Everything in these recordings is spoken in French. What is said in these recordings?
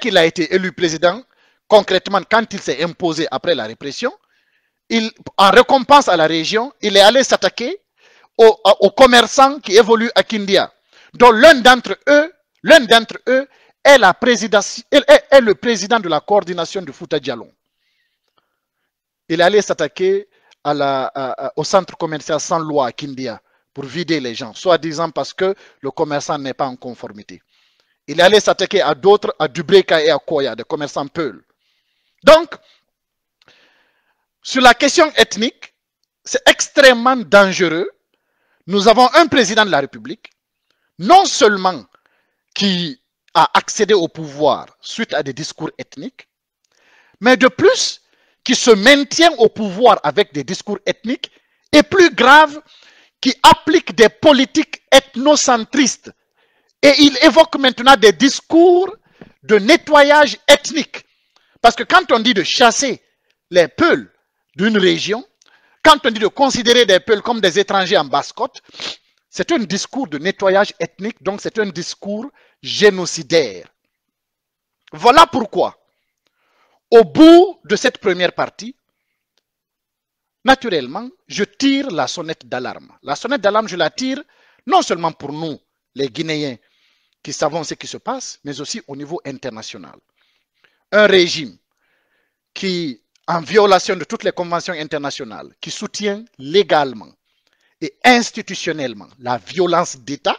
qu'il a été élu président, concrètement, quand il s'est imposé après la répression, il, en récompense à la région, il est allé s'attaquer aux, commerçants qui évoluent à Kindia, dont l'un d'entre eux, l'un d'entre eux est, la le président de la coordination de Fouta Dialon. Il est allé s'attaquer au centre commercial sans loi à Kindia pour vider les gens, soi-disant parce que le commerçant n'est pas en conformité. Il allait s'attaquer à d'autres, à Dubreka et à Koya, des commerçants peuls. Donc, sur la question ethnique, c'est extrêmement dangereux. Nous avons un président de la République, non seulement qui a accédé au pouvoir suite à des discours ethniques, mais de plus, qui se maintient au pouvoir avec des discours ethniques, et plus grave, qui applique des politiques ethnocentristes et il évoque maintenant des discours de nettoyage ethnique. Parce que quand on dit de chasser les peuls d'une région, quand on dit de considérer des peuls comme des étrangers en basse-côte, c'est un discours de nettoyage ethnique, donc c'est un discours génocidaire. Voilà pourquoi, au bout de cette première partie, naturellement, je tire la sonnette d'alarme. La sonnette d'alarme, je la tire non seulement pour nous, les Guinéens, qui savons ce qui se passe, mais aussi au niveau international. Un régime qui, en violation de toutes les conventions internationales, qui soutient légalement et institutionnellement la violence d'État,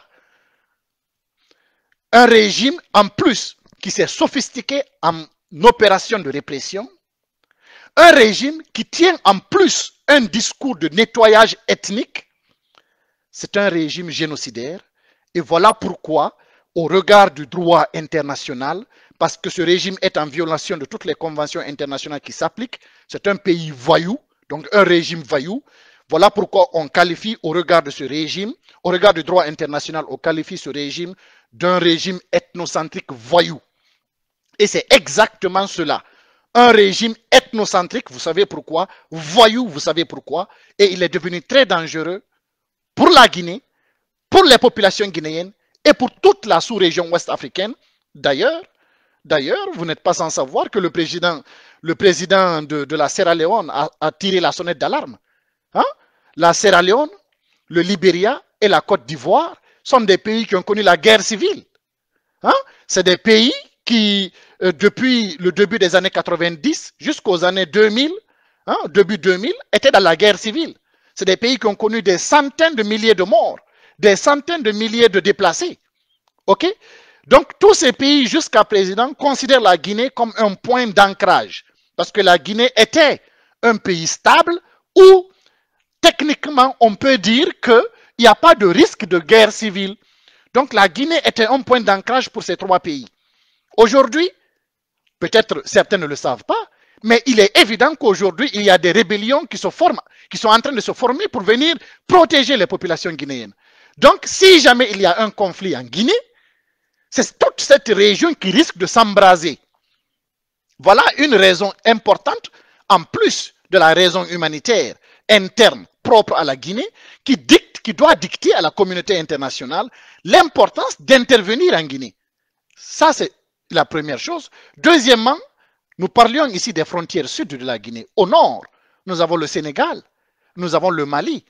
un régime en plus qui s'est sophistiqué en opération de répression, un régime qui tient en plus un discours de nettoyage ethnique, c'est un régime génocidaire. Et voilà pourquoi au regard du droit international, parce que ce régime est en violation de toutes les conventions internationales qui s'appliquent. C'est un pays voyou, donc un régime voyou. Voilà pourquoi on qualifie au regard de ce régime, au regard du droit international, on qualifie ce régime d'un régime ethnocentrique voyou. Et c'est exactement cela. Un régime ethnocentrique, vous savez pourquoi, voyou, vous savez pourquoi, et il est devenu très dangereux pour la Guinée, pour les populations guinéennes et pour toute la sous-région ouest-africaine. D'ailleurs, D'ailleurs, vous n'êtes pas sans savoir que le président, le président de, la Sierra Leone a, tiré la sonnette d'alarme. Hein? La Sierra Leone, le Libéria et la Côte d'Ivoire sont des pays qui ont connu la guerre civile. Hein? C'est des pays qui, euh, depuis le début des années 90 jusqu'aux années 2000, hein, début 2000, étaient dans la guerre civile. C'est des pays qui ont connu des centaines de milliers de morts des centaines de milliers de déplacés. OK Donc, tous ces pays, jusqu'à présent, considèrent la Guinée comme un point d'ancrage. Parce que la Guinée était un pays stable où, techniquement, on peut dire qu'il n'y a pas de risque de guerre civile. Donc, la Guinée était un point d'ancrage pour ces trois pays. Aujourd'hui, peut-être certains ne le savent pas, mais il est évident qu'aujourd'hui, il y a des rébellions qui se forment, qui sont en train de se former pour venir protéger les populations guinéennes. Donc, si jamais il y a un conflit en Guinée, c'est toute cette région qui risque de s'embraser. Voilà une raison importante, en plus de la raison humanitaire interne propre à la Guinée, qui, dicte, qui doit dicter à la communauté internationale l'importance d'intervenir en Guinée. Ça, c'est la première chose. Deuxièmement, nous parlions ici des frontières sud de la Guinée. Au nord, nous avons le Sénégal, nous avons le Mali,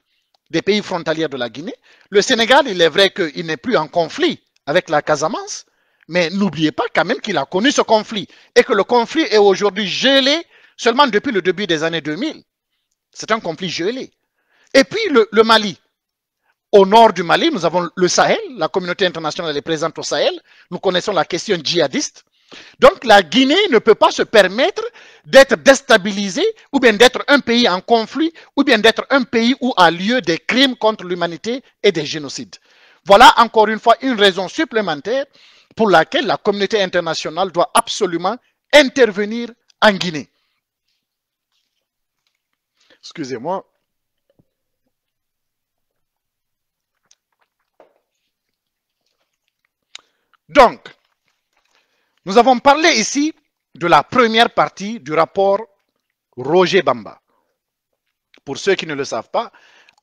des pays frontaliers de la Guinée. Le Sénégal, il est vrai qu'il n'est plus en conflit avec la Casamance, mais n'oubliez pas quand même qu'il a connu ce conflit et que le conflit est aujourd'hui gelé seulement depuis le début des années 2000. C'est un conflit gelé. Et puis le, le, Mali. Au nord du Mali, nous avons le Sahel, la communauté internationale est présente au Sahel, nous connaissons la question djihadiste. Donc la Guinée ne peut pas se permettre d'être déstabilisé, ou bien d'être un pays en conflit, ou bien d'être un pays où a lieu des crimes contre l'humanité et des génocides. Voilà encore une fois une raison supplémentaire pour laquelle la communauté internationale doit absolument intervenir en Guinée. Excusez-moi. Donc, nous avons parlé ici de la première partie du rapport Roger Bamba. Pour ceux qui ne le savent pas,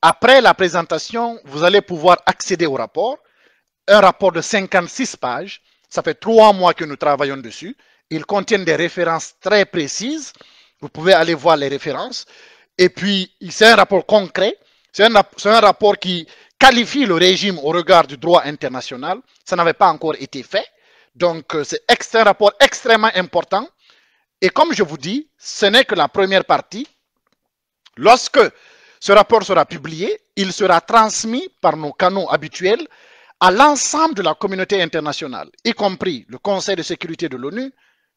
après la présentation, vous allez pouvoir accéder au rapport. Un rapport de 56 pages. Ça fait trois mois que nous travaillons dessus. Il contient des références très précises. Vous pouvez aller voir les références. Et puis, c'est un rapport concret. C'est un, un, rapport qui qualifie le régime au regard du droit international. Ça n'avait pas encore été fait. Donc, euh, c'est un rapport extrêmement important. Et comme je vous dis, ce n'est que la première partie. Lorsque ce rapport sera publié, il sera transmis par nos canaux habituels à l'ensemble de la communauté internationale, y compris le Conseil de sécurité de l'ONU,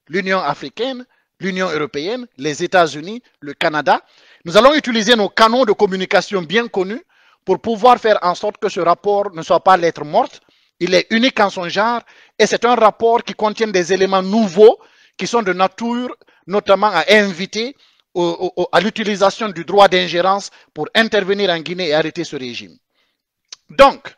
l'Union africaine, l'Union européenne, les États-Unis, le Canada. Nous allons utiliser nos canaux de communication bien connus pour pouvoir faire en sorte que ce rapport ne soit pas lettre morte, il est unique en son genre et c'est un rapport qui contient des éléments nouveaux qui sont de nature notamment à inviter à l'utilisation du droit d'ingérence pour intervenir en Guinée et arrêter ce régime. Donc,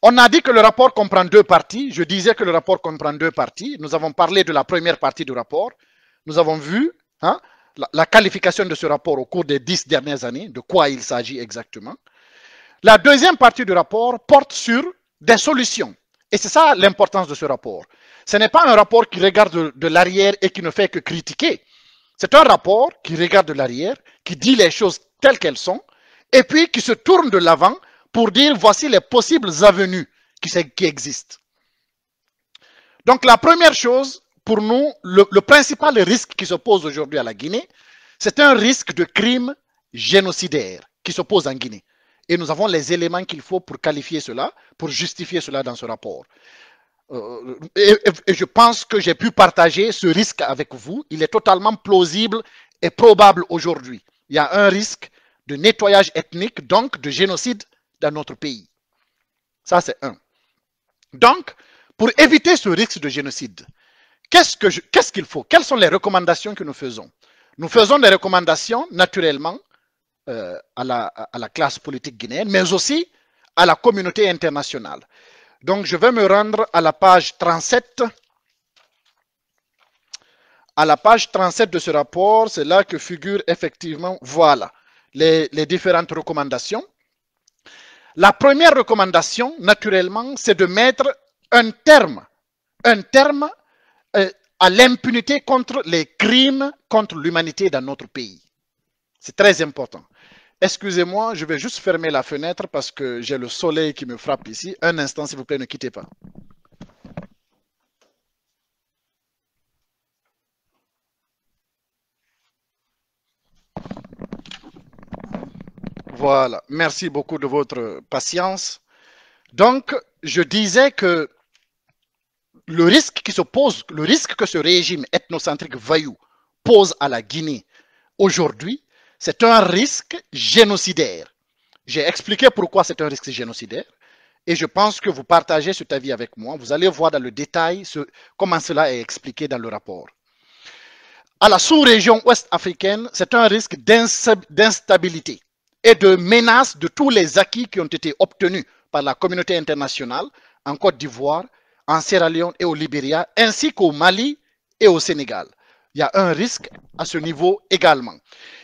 on a dit que le rapport comprend deux parties. Je disais que le rapport comprend deux parties. Nous avons parlé de la première partie du rapport. Nous avons vu hein, la, qualification de ce rapport au cours des dix dernières années, de quoi il s'agit exactement. La deuxième partie du rapport porte sur des solutions. Et c'est ça l'importance de ce rapport. Ce n'est pas un rapport qui regarde de, l'arrière et qui ne fait que critiquer. C'est un rapport qui regarde de l'arrière, qui dit les choses telles qu'elles sont, et puis qui se tourne de l'avant pour dire voici les possibles avenues qui, existent. Donc la première chose, pour nous, le principal risque qui se pose aujourd'hui à la Guinée, c'est un risque de crime génocidaire qui se pose en Guinée. Et nous avons les éléments qu'il faut pour qualifier cela, pour justifier cela dans ce rapport. Euh, et, je pense que j'ai pu partager ce risque avec vous. Il est totalement plausible et probable aujourd'hui. Il y a un risque de nettoyage ethnique, donc de génocide dans notre pays. Ça, c'est un. Donc, pour éviter ce risque de génocide, qu'est-ce qu'il faut Quelles sont les recommandations que nous faisons Nous faisons des recommandations, naturellement, euh, à, la, classe politique guinéenne, mais aussi à la communauté internationale. Donc, je vais me rendre à la page 37. À la page 37 de ce rapport, c'est là que figurent effectivement, voilà, les, différentes recommandations. La première recommandation, naturellement, c'est de mettre un terme, un terme euh, à l'impunité contre les crimes contre l'humanité dans notre pays. C'est très important. Excusez-moi, je vais juste fermer la fenêtre parce que j'ai le soleil qui me frappe ici. Un instant, s'il vous plaît, ne quittez pas. Voilà, merci beaucoup de votre patience. Donc, je disais que le risque qui se pose, le risque que ce régime ethnocentrique vaillou pose à la Guinée aujourd'hui, c'est un risque génocidaire. J'ai expliqué pourquoi c'est un risque génocidaire et je pense que vous partagez cet avis avec moi. Vous allez voir dans le détail comment cela est expliqué dans le rapport. À la sous-région ouest africaine, c'est un risque d'instabilité et de menace de tous les acquis qui ont été obtenus par la communauté internationale en Côte d'Ivoire, en Sierra Leone et au Libéria, ainsi qu'au Mali et au Sénégal il y a un risque à ce niveau également.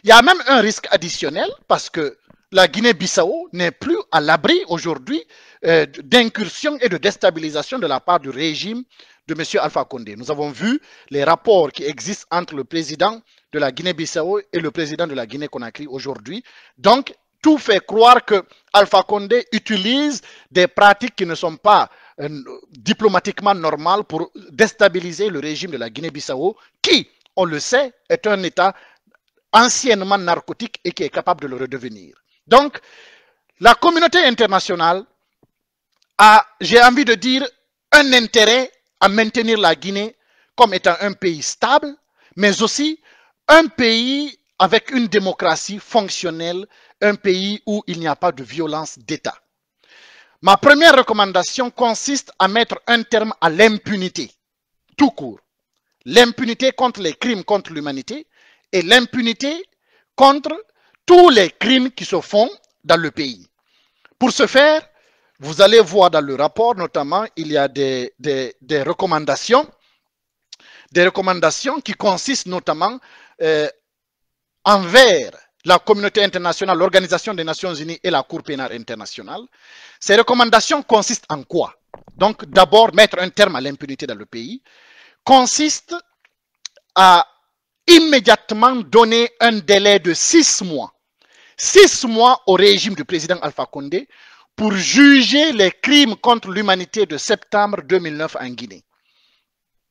Il y a même un risque additionnel parce que la Guinée-Bissau n'est plus à l'abri aujourd'hui euh, d'incursion et de déstabilisation de la part du régime de M. Alpha Condé. Nous avons vu les rapports qui existent entre le président de la Guinée-Bissau et le président de la Guinée-Conakry aujourd'hui. Donc, tout fait croire que Alpha Condé utilise des pratiques qui ne sont pas euh, diplomatiquement normales pour déstabiliser le régime de la Guinée-Bissau qui, on le sait, est un État anciennement narcotique et qui est capable de le redevenir. Donc, la communauté internationale a, j'ai envie de dire, un intérêt à maintenir la Guinée comme étant un pays stable, mais aussi un pays avec une démocratie fonctionnelle, un pays où il n'y a pas de violence d'État. Ma première recommandation consiste à mettre un terme à l'impunité, tout court l'impunité contre les crimes contre l'humanité et l'impunité contre tous les crimes qui se font dans le pays. Pour ce faire, vous allez voir dans le rapport, notamment, il y a des, recommandations, des recommandations qui consistent notamment euh, envers la communauté internationale, l'Organisation des Nations Unies et la Cour pénale internationale. Ces recommandations consistent en quoi Donc, d'abord, mettre un terme à l'impunité dans le pays, consiste à immédiatement donner un délai de six mois, six mois au régime du président Alpha Condé pour juger les crimes contre l'humanité de septembre 2009 en Guinée.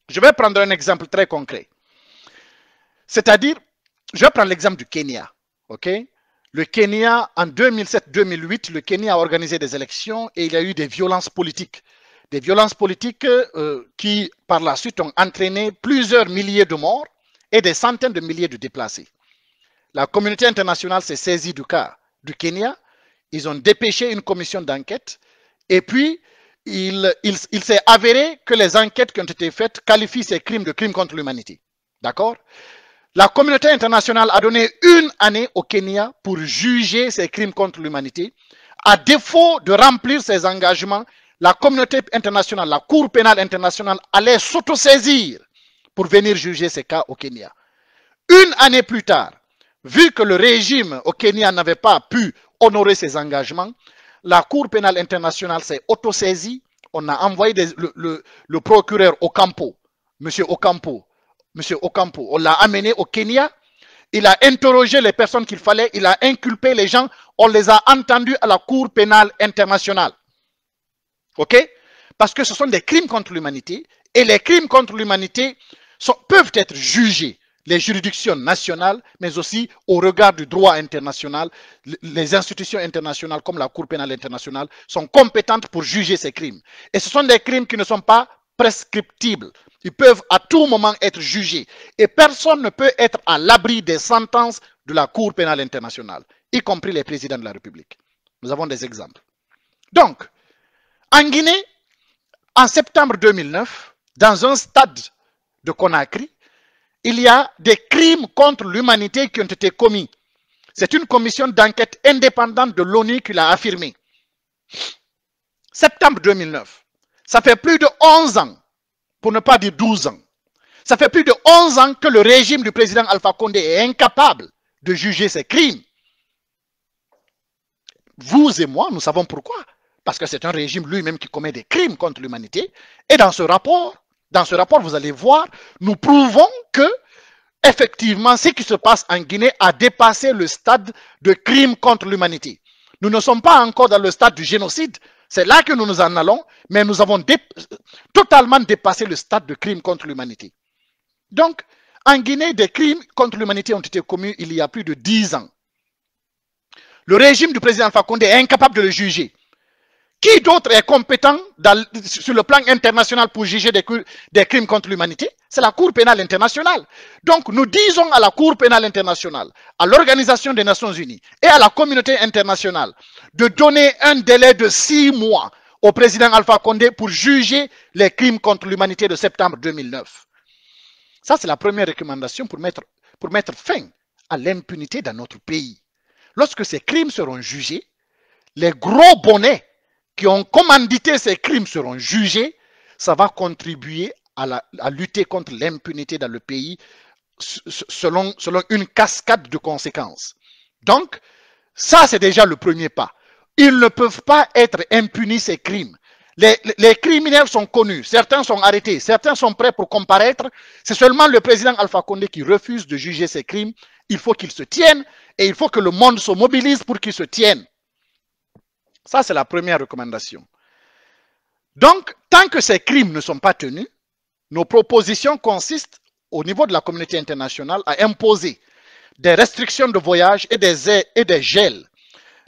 Je vais prendre un exemple très concret. C'est-à-dire, je vais prendre l'exemple du Kenya. ok le Kenya, en 2007-2008, le Kenya a organisé des élections et il y a eu des violences politiques des violences politiques euh, qui, par la suite, ont entraîné plusieurs milliers de morts et des centaines de milliers de déplacés. La communauté internationale s'est saisie du cas du Kenya. Ils ont dépêché une commission d'enquête. Et puis, il, il s'est avéré que les enquêtes qui ont été faites qualifient ces crimes de crimes contre l'humanité. D'accord La communauté internationale a donné une année au Kenya pour juger ces crimes contre l'humanité, à défaut de remplir ses engagements la communauté internationale, la Cour pénale internationale allait s'autosaisir pour venir juger ces cas au Kenya. Une année plus tard, vu que le régime au Kenya n'avait pas pu honorer ses engagements, la Cour pénale internationale s'est autosaisie. On a envoyé le, procureur Ocampo, M. Okampo, Monsieur Ocampo. On l'a amené au Kenya. Il a interrogé les personnes qu'il fallait. Il a inculpé les gens. On les a entendus à la Cour pénale internationale. OK Parce que ce sont des crimes contre l'humanité et les crimes contre l'humanité peuvent être jugés, les juridictions nationales, mais aussi au regard du droit international. Les institutions internationales, comme la Cour pénale internationale, sont compétentes pour juger ces crimes. Et ce sont des crimes qui ne sont pas prescriptibles. Ils peuvent à tout moment être jugés. Et personne ne peut être à l'abri des sentences de la Cour pénale internationale, y compris les présidents de la République. Nous avons des exemples. Donc, en Guinée, en septembre 2009, dans un stade de Conakry, il y a des crimes contre l'humanité qui ont été commis. C'est une commission d'enquête indépendante de l'ONU qui l'a affirmé. Septembre 2009, ça fait plus de 11 ans, pour ne pas dire 12 ans, ça fait plus de 11 ans que le régime du président Alpha Condé est incapable de juger ces crimes. Vous et moi, nous savons pourquoi parce que c'est un régime lui-même qui commet des crimes contre l'humanité. Et dans ce rapport, dans ce rapport, vous allez voir, nous prouvons que effectivement, ce qui se passe en Guinée a dépassé le stade de crimes contre l'humanité. Nous ne sommes pas encore dans le stade du génocide. C'est là que nous nous en allons, mais nous avons totalement dépassé le stade de crimes contre l'humanité. Donc, en Guinée, des crimes contre l'humanité ont été commis il y a plus de dix ans. Le régime du président Fakonde est incapable de le juger. Qui d'autre est compétent sur le plan international pour juger des, crimes contre l'humanité C'est la Cour pénale internationale. Donc nous disons à la Cour pénale internationale, à l'Organisation des Nations Unies et à la communauté internationale de donner un délai de six mois au président Alpha Condé pour juger les crimes contre l'humanité de septembre 2009. Ça, c'est la première recommandation pour mettre, pour mettre fin à l'impunité dans notre pays. Lorsque ces crimes seront jugés, les gros bonnets qui ont commandité ces crimes seront jugés, ça va contribuer à, la, lutter contre l'impunité dans le pays selon, selon une cascade de conséquences. Donc, ça, c'est déjà le premier pas. Ils ne peuvent pas être impunis ces crimes. Les, criminels sont connus, certains sont arrêtés, certains sont prêts pour comparaître. C'est seulement le président Alpha Condé qui refuse de juger ces crimes. Il faut qu'ils se tiennent et il faut que le monde se mobilise pour qu'ils se tiennent. Ça, c'est la première recommandation. Donc, tant que ces crimes ne sont pas tenus, nos propositions consistent au niveau de la communauté internationale à imposer des restrictions de voyage et des, e- et des gels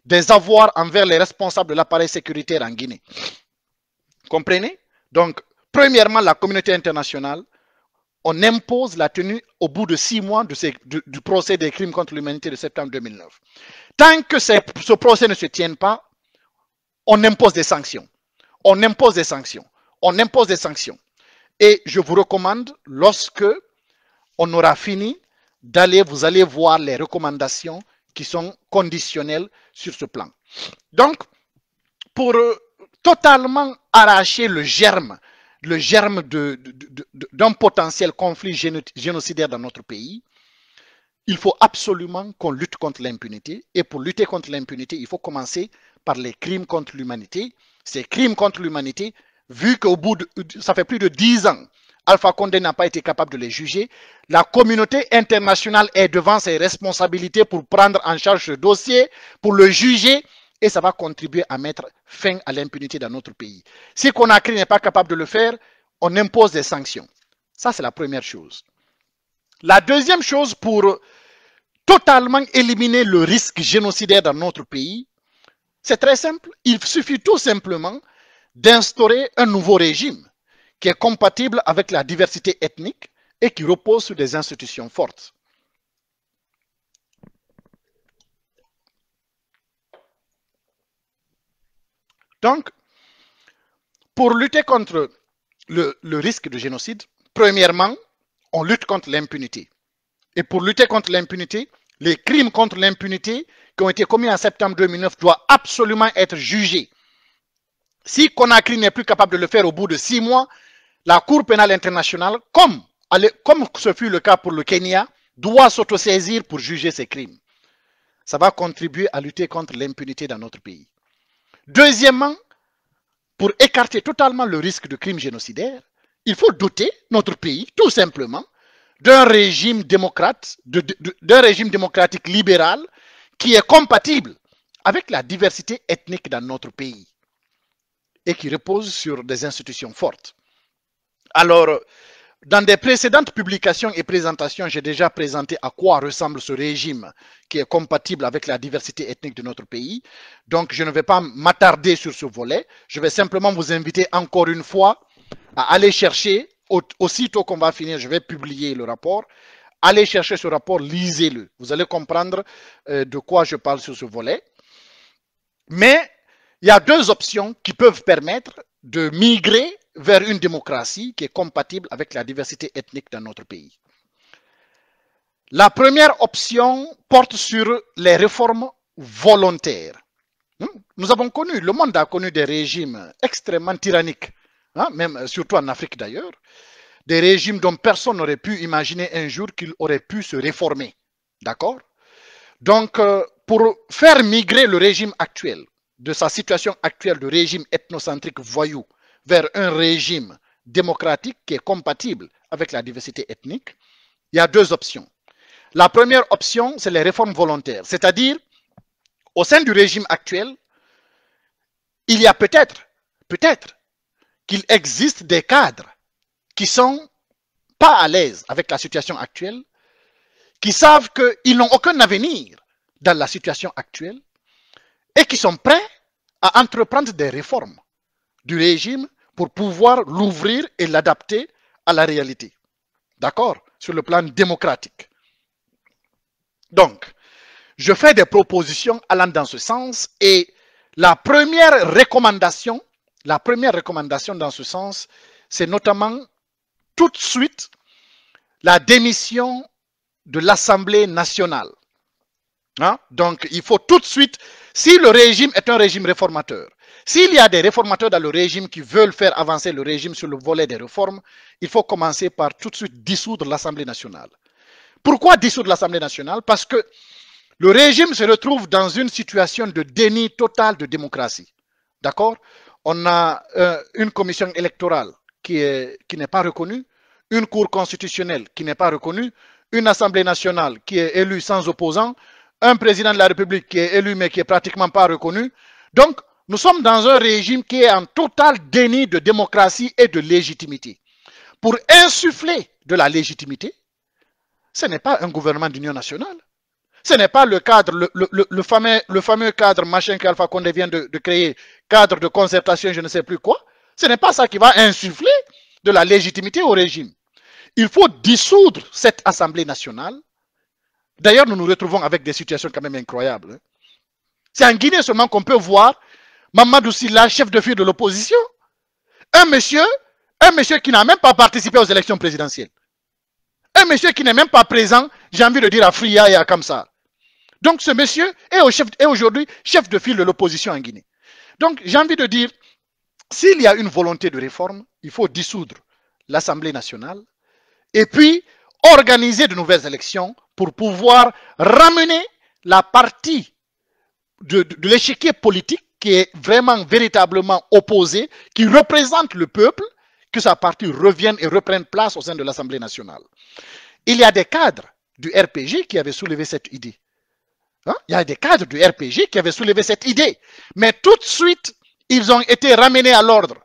des avoirs envers les responsables de l'appareil sécuritaire en Guinée. Comprenez Donc, premièrement, la communauté internationale, on impose la tenue au bout de six mois du, procès des crimes contre l'humanité de septembre 2009. Tant que ce procès ne se tienne pas, on impose des sanctions. On impose des sanctions. On impose des sanctions. Et je vous recommande, lorsque on aura fini, d'aller, vous allez voir les recommandations qui sont conditionnelles sur ce plan. Donc, pour euh, totalement arracher le germe, le germe d'un potentiel conflit génocidaire dans notre pays, il faut absolument qu'on lutte contre l'impunité. Et pour lutter contre l'impunité, il faut commencer par les crimes contre l'humanité. Ces crimes contre l'humanité, vu qu'au bout de, ça fait plus de dix ans, Alpha Condé n'a pas été capable de les juger, la communauté internationale est devant ses responsabilités pour prendre en charge ce dossier, pour le juger, et ça va contribuer à mettre fin à l'impunité dans notre pays. Si Conakry n'est pas capable de le faire, on impose des sanctions. Ça, c'est la première chose. La deuxième chose pour totalement éliminer le risque génocidaire dans notre pays, c'est très simple. Il suffit tout simplement d'instaurer un nouveau régime qui est compatible avec la diversité ethnique et qui repose sur des institutions fortes. Donc, pour lutter contre le, risque de génocide, premièrement, on lutte contre l'impunité. Et pour lutter contre l'impunité, les crimes contre l'impunité qui ont été commis en septembre 2009 doivent absolument être jugés. Si Conakry n'est plus capable de le faire au bout de six mois, la Cour pénale internationale, comme, ce fut le cas pour le Kenya, doit s'autosaisir pour juger ces crimes. Ça va contribuer à lutter contre l'impunité dans notre pays. Deuxièmement, pour écarter totalement le risque de crimes génocidaires, il faut doter notre pays, tout simplement, d'un régime démocrate, d'un régime démocratique libéral qui est compatible avec la diversité ethnique dans notre pays et qui repose sur des institutions fortes. Alors, dans des précédentes publications et présentations, j'ai déjà présenté à quoi ressemble ce régime qui est compatible avec la diversité ethnique de notre pays. Donc, je ne vais pas m'attarder sur ce volet. Je vais simplement vous inviter encore une fois à aller chercher aussitôt qu'on va finir, je vais publier le rapport. Allez chercher ce rapport, lisez-le. Vous allez comprendre euh, de quoi je parle sur ce volet. Mais il y a deux options qui peuvent permettre de migrer vers une démocratie qui est compatible avec la diversité ethnique dans notre pays. La première option porte sur les réformes volontaires. Hmm? Nous avons connu, le monde a connu des régimes extrêmement tyranniques Hein, même euh, surtout en Afrique d'ailleurs, des régimes dont personne n'aurait pu imaginer un jour qu'ils auraient pu se réformer. D'accord Donc, euh, pour faire migrer le régime actuel de sa situation actuelle de régime ethnocentrique voyou vers un régime démocratique qui est compatible avec la diversité ethnique, il y a deux options. La première option, c'est les réformes volontaires, c'est-à-dire au sein du régime actuel, il y a peut-être, peut-être qu'il existe des cadres qui sont pas à l'aise avec la situation actuelle, qui savent qu'ils n'ont aucun avenir dans la situation actuelle et qui sont prêts à entreprendre des réformes du régime pour pouvoir l'ouvrir et l'adapter à la réalité. D'accord Sur le plan démocratique. Donc, je fais des propositions allant dans ce sens et la première recommandation la première recommandation dans ce sens, c'est notamment tout de suite la démission de l'Assemblée nationale. Hein? Donc, il faut tout de suite, si le régime est un régime réformateur, s'il y a des réformateurs dans le régime qui veulent faire avancer le régime sur le volet des réformes, il faut commencer par tout de suite dissoudre l'Assemblée nationale. Pourquoi dissoudre l'Assemblée nationale Parce que le régime se retrouve dans une situation de déni total de démocratie. D'accord on a euh, une commission électorale qui n'est pas reconnue, une cour constitutionnelle qui n'est pas reconnue, une assemblée nationale qui est élue sans opposant, un président de la République qui est élu mais qui est pratiquement pas reconnu. Donc, nous sommes dans un régime qui est en total déni de démocratie et de légitimité. Pour insuffler de la légitimité, ce n'est pas un gouvernement d'union nationale, ce n'est pas le cadre, le, fameux, cadre machin qu'Alpha Condé vient de, créer, cadre de concertation, je ne sais plus quoi. Ce n'est pas ça qui va insuffler de la légitimité au régime. Il faut dissoudre cette Assemblée nationale. D'ailleurs, nous nous retrouvons avec des situations quand même incroyables. Hein. C'est en Guinée seulement qu'on peut voir Mamadou Silla, chef de file de l'opposition, un monsieur, un monsieur qui n'a même pas participé aux élections présidentielles. Un monsieur qui n'est même pas présent, j'ai envie de dire à Fria et à Kamsar. Donc ce monsieur est, aujourd'hui chef de file de l'opposition en Guinée. Donc j'ai envie de dire, s'il y a une volonté de réforme, il faut dissoudre l'Assemblée nationale et puis organiser de nouvelles élections pour pouvoir ramener la partie de, de l'échiquier politique qui est vraiment, véritablement opposée, qui représente le peuple, que sa partie revienne et reprenne place au sein de l'Assemblée nationale. Il y a des cadres du RPG qui avaient soulevé cette idée. Hein? Il y a des cadres du RPG qui avaient soulevé cette idée. Mais tout de suite, ils ont été ramenés à l'ordre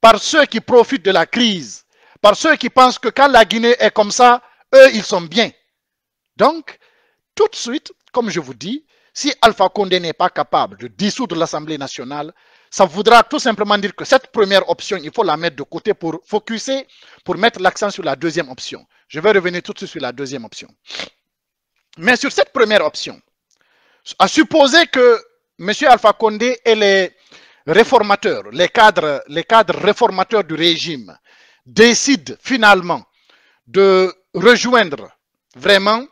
par ceux qui profitent de la crise, par ceux qui pensent que quand la Guinée est comme ça, eux, ils sont bien. Donc, tout de suite, comme je vous dis, si Alpha Condé n'est pas capable de dissoudre l'Assemblée nationale, ça voudra tout simplement dire que cette première option, il faut la mettre de côté pour focuser, pour mettre l'accent sur la deuxième option. Je vais revenir tout de suite sur la deuxième option. Mais sur cette première option, à supposer que M. Alpha Condé et les réformateurs, les cadres, les cadres réformateurs du régime, décident finalement de rejoindre vraiment,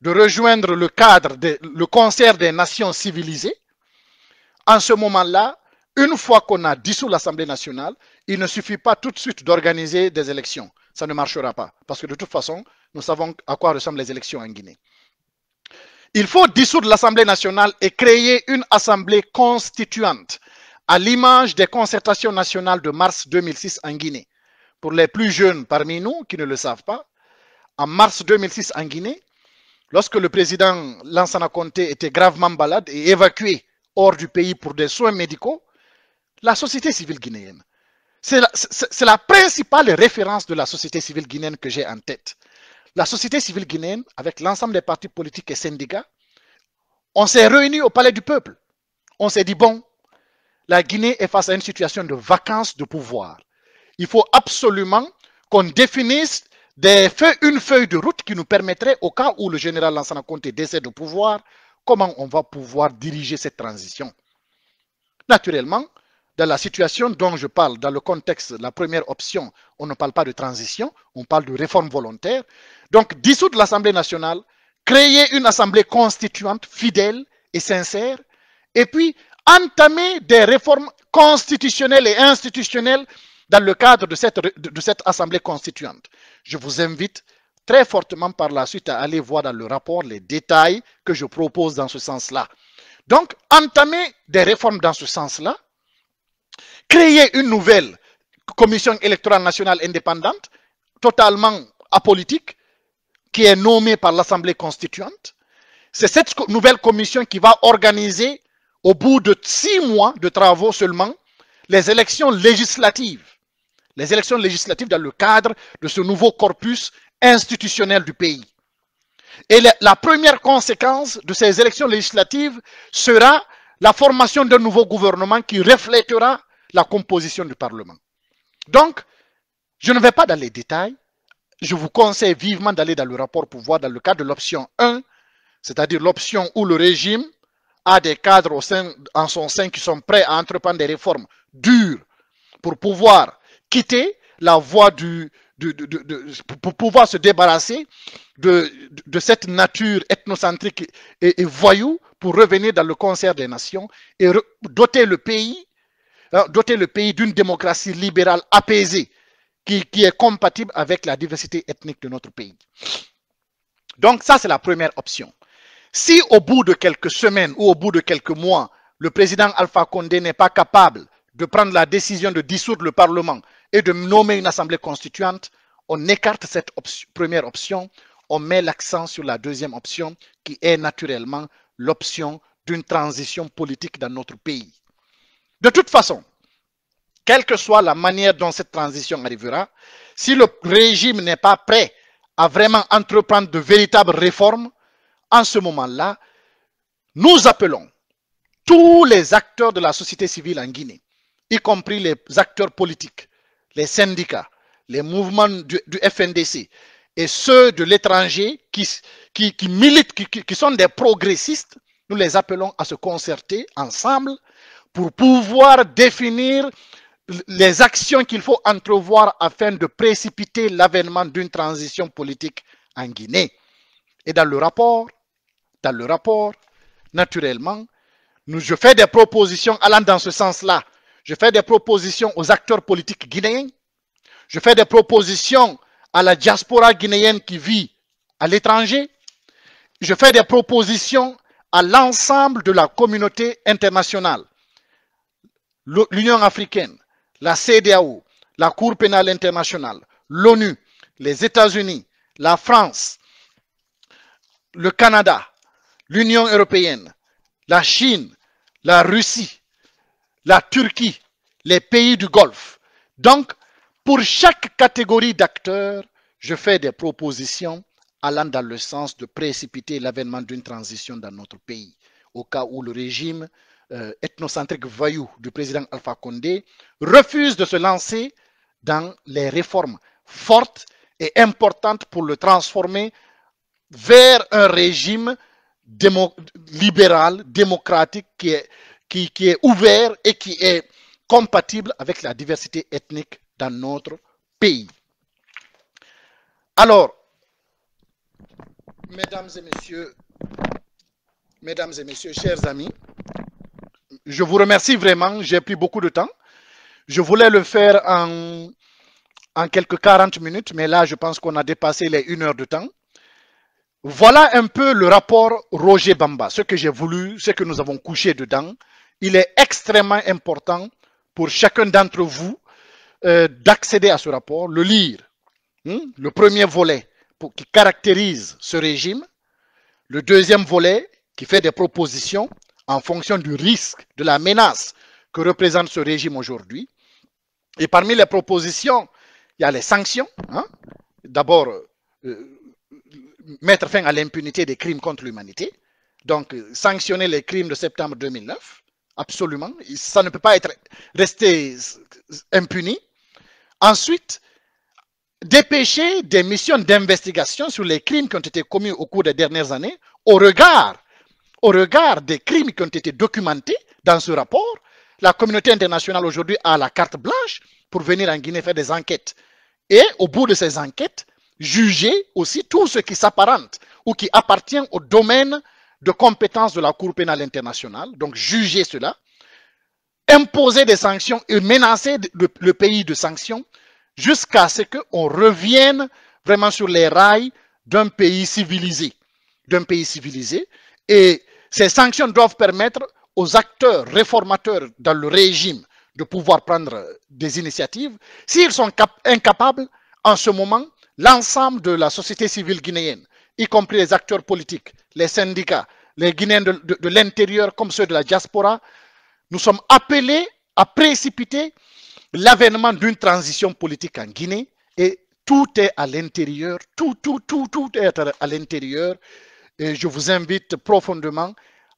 de rejoindre le cadre, de, le concert des nations civilisées, en ce moment-là, une fois qu'on a dissous l'Assemblée nationale, il ne suffit pas tout de suite d'organiser des élections. Ça ne marchera pas. Parce que de toute façon, nous savons à quoi ressemblent les élections en Guinée. Il faut dissoudre l'Assemblée nationale et créer une assemblée constituante à l'image des concertations nationales de mars 2006 en Guinée. Pour les plus jeunes parmi nous qui ne le savent pas, en mars 2006 en Guinée, lorsque le président Lansana Conté était gravement malade et évacué hors du pays pour des soins médicaux, la société civile guinéenne, c'est la, la, principale référence de la société civile guinéenne que j'ai en tête la société civile guinéenne, avec l'ensemble des partis politiques et syndicats, on s'est réunis au Palais du Peuple. On s'est dit, bon, la Guinée est face à une situation de vacances de pouvoir. Il faut absolument qu'on définisse des une feuille de route qui nous permettrait, au cas où le général Lansana Conté décède au pouvoir, comment on va pouvoir diriger cette transition. Naturellement, dans la situation dont je parle, dans le contexte, la première option, on ne parle pas de transition, on parle de réforme volontaire. Donc, dissoudre l'Assemblée nationale, créer une Assemblée constituante fidèle et sincère, et puis entamer des réformes constitutionnelles et institutionnelles dans le cadre de cette, de cette Assemblée constituante. Je vous invite très fortement par la suite à aller voir dans le rapport les détails que je propose dans ce sens-là. Donc, entamer des réformes dans ce sens-là, créer une nouvelle commission électorale nationale indépendante, totalement apolitique, qui est nommée par l'Assemblée constituante. C'est cette nouvelle commission qui va organiser, au bout de six mois de travaux seulement, les élections législatives. Les élections législatives dans le cadre de ce nouveau corpus institutionnel du pays. Et la première conséquence de ces élections législatives sera la formation d'un nouveau gouvernement qui reflétera la composition du Parlement. Donc, je ne vais pas dans les détails. Je vous conseille vivement d'aller dans le rapport pour voir dans le cadre de l'option 1, c'est-à-dire l'option où le régime a des cadres en son sein qui sont prêts à entreprendre des réformes dures pour pouvoir quitter la voie du, pour pouvoir se débarrasser de, cette nature ethnocentrique et, et, voyou pour revenir dans le concert des nations et doter le pays doter le pays d'une démocratie libérale apaisée qui, est compatible avec la diversité ethnique de notre pays. Donc ça, c'est la première option. Si au bout de quelques semaines ou au bout de quelques mois, le président Alpha Condé n'est pas capable de prendre la décision de dissoudre le Parlement et de nommer une assemblée constituante, on écarte cette première option, on met l'accent sur la deuxième option qui est naturellement l'option d'une transition politique dans notre pays. De toute façon, quelle que soit la manière dont cette transition arrivera, si le régime n'est pas prêt à vraiment entreprendre de véritables réformes, en ce moment-là, nous appelons tous les acteurs de la société civile en Guinée, y compris les acteurs politiques, les syndicats, les mouvements du, FNDC et ceux de l'étranger qui, militent, qui, qui sont des progressistes, nous les appelons à se concerter ensemble pour pouvoir définir les actions qu'il faut entrevoir afin de précipiter l'avènement d'une transition politique en Guinée. Et dans le rapport, dans le rapport, naturellement, nous, je fais des propositions allant dans ce sens-là. Je fais des propositions aux acteurs politiques guinéens. Je fais des propositions à la diaspora guinéenne qui vit à l'étranger. Je fais des propositions à l'ensemble de la communauté internationale l'Union africaine, la CDAO, la Cour pénale internationale, l'ONU, les États-Unis, la France, le Canada, l'Union européenne, la Chine, la Russie, la Turquie, les pays du Golfe. Donc, pour chaque catégorie d'acteurs, je fais des propositions allant dans le sens de précipiter l'avènement d'une transition dans notre pays, au cas où le régime euh, ethnocentrique vaillou du président Alpha Condé refuse de se lancer dans les réformes fortes et importantes pour le transformer vers un régime libéral, démocratique qui est, qui est ouvert et qui est compatible avec la diversité ethnique dans notre pays. Alors, mesdames et messieurs, mesdames et messieurs, chers amis, je vous remercie vraiment, j'ai pris beaucoup de temps. Je voulais le faire en, en quelques 40 minutes, mais là, je pense qu'on a dépassé les 1 heure de temps. Voilà un peu le rapport Roger Bamba, ce que j'ai voulu, ce que nous avons couché dedans. Il est extrêmement important pour chacun d'entre vous euh, d'accéder à ce rapport, le lire. Hein, le premier volet qui caractérise ce régime, le deuxième volet qui fait des propositions, en fonction du risque, de la menace que représente ce régime aujourd'hui. Et parmi les propositions, il y a les sanctions. Hein. D'abord, euh, euh, mettre fin à l'impunité des crimes contre l'humanité. Donc, euh, sanctionner les crimes de septembre 2009, absolument. Ça ne peut pas être resté impuni. Ensuite, dépêcher des missions d'investigation sur les crimes qui ont été commis au cours des dernières années au regard au regard des crimes qui ont été documentés dans ce rapport, la communauté internationale aujourd'hui a la carte blanche pour venir en Guinée faire des enquêtes. Et au bout de ces enquêtes, juger aussi tout ce qui s'apparente ou qui appartient au domaine de compétence de la Cour pénale internationale. Donc juger cela, imposer des sanctions et menacer le, pays de sanctions jusqu'à ce qu'on revienne vraiment sur les rails d'un pays civilisé. D'un pays civilisé. Et ces sanctions doivent permettre aux acteurs réformateurs dans le régime de pouvoir prendre des initiatives. S'ils sont incapables, en ce moment, l'ensemble de la société civile guinéenne, y compris les acteurs politiques, les syndicats, les Guinéens de, l'intérieur comme ceux de la diaspora, nous sommes appelés à précipiter l'avènement d'une transition politique en Guinée et tout est à l'intérieur, tout, tout, tout, tout est à l'intérieur et je vous invite profondément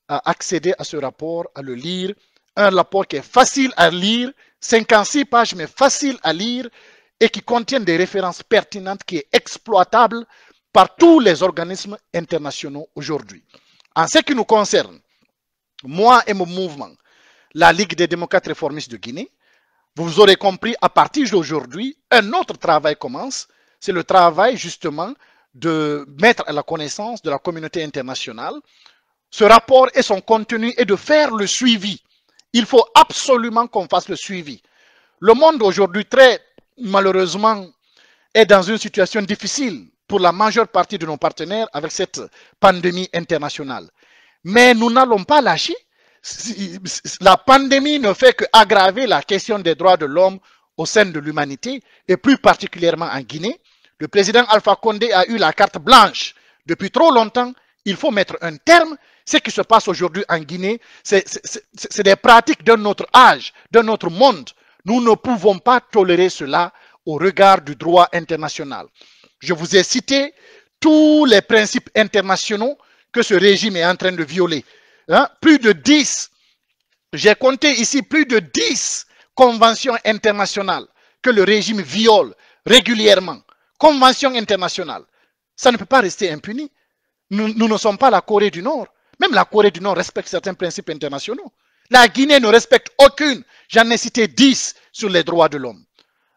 à accéder à ce rapport, à le lire. Un rapport qui est facile à lire, 56 pages, mais facile à lire et qui contient des références pertinentes qui est exploitable par tous les organismes internationaux aujourd'hui. En ce qui nous concerne, moi et mon mouvement, la Ligue des démocrates réformistes de Guinée, vous aurez compris, à partir d'aujourd'hui, un autre travail commence. C'est le travail justement de mettre à la connaissance de la communauté internationale ce rapport et son contenu et de faire le suivi. Il faut absolument qu'on fasse le suivi. Le monde aujourd'hui, très malheureusement, est dans une situation difficile pour la majeure partie de nos partenaires avec cette pandémie internationale. Mais nous n'allons pas lâcher. La pandémie ne fait qu'aggraver la question des droits de l'homme au sein de l'humanité et plus particulièrement en Guinée. Le président Alpha Condé a eu la carte blanche depuis trop longtemps. Il faut mettre un terme. Ce qui se passe aujourd'hui en Guinée, c'est des pratiques d'un autre âge, d'un autre monde. Nous ne pouvons pas tolérer cela au regard du droit international. Je vous ai cité tous les principes internationaux que ce régime est en train de violer. Hein? Plus de 10, j'ai compté ici plus de 10 conventions internationales que le régime viole régulièrement convention internationale. Ça ne peut pas rester impuni. Nous, ne sommes pas la Corée du Nord. Même la Corée du Nord respecte certains principes internationaux. La Guinée ne respecte aucune. J'en ai cité dix sur les droits de l'homme.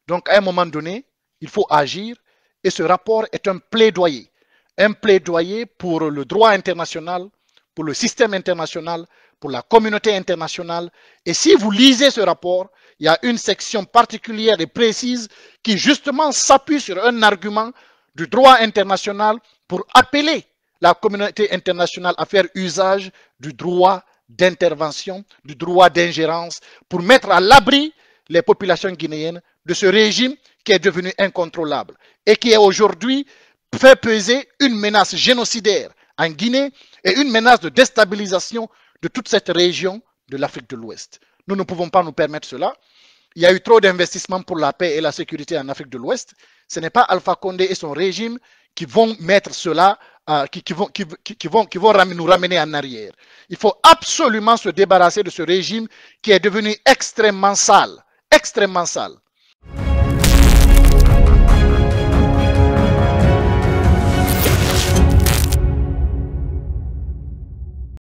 Donc, à un moment donné, il faut agir. Et ce rapport est un plaidoyer. Un plaidoyer pour le droit international, pour le système international, pour la communauté internationale. Et si vous lisez ce rapport, il y a une section particulière et précise qui justement s'appuie sur un argument du droit international pour appeler la communauté internationale à faire usage du droit d'intervention, du droit d'ingérence, pour mettre à l'abri les populations guinéennes de ce régime qui est devenu incontrôlable et qui est aujourd'hui fait peser une menace génocidaire en Guinée et une menace de déstabilisation de toute cette région de l'Afrique de l'Ouest. Nous ne pouvons pas nous permettre cela. Il y a eu trop d'investissements pour la paix et la sécurité en Afrique de l'Ouest. Ce n'est pas Alpha Condé et son régime qui vont mettre cela, euh, qui, vont, qui, vont, qui vont nous ramener en arrière. Il faut absolument se débarrasser de ce régime qui est devenu extrêmement sale, extrêmement sale.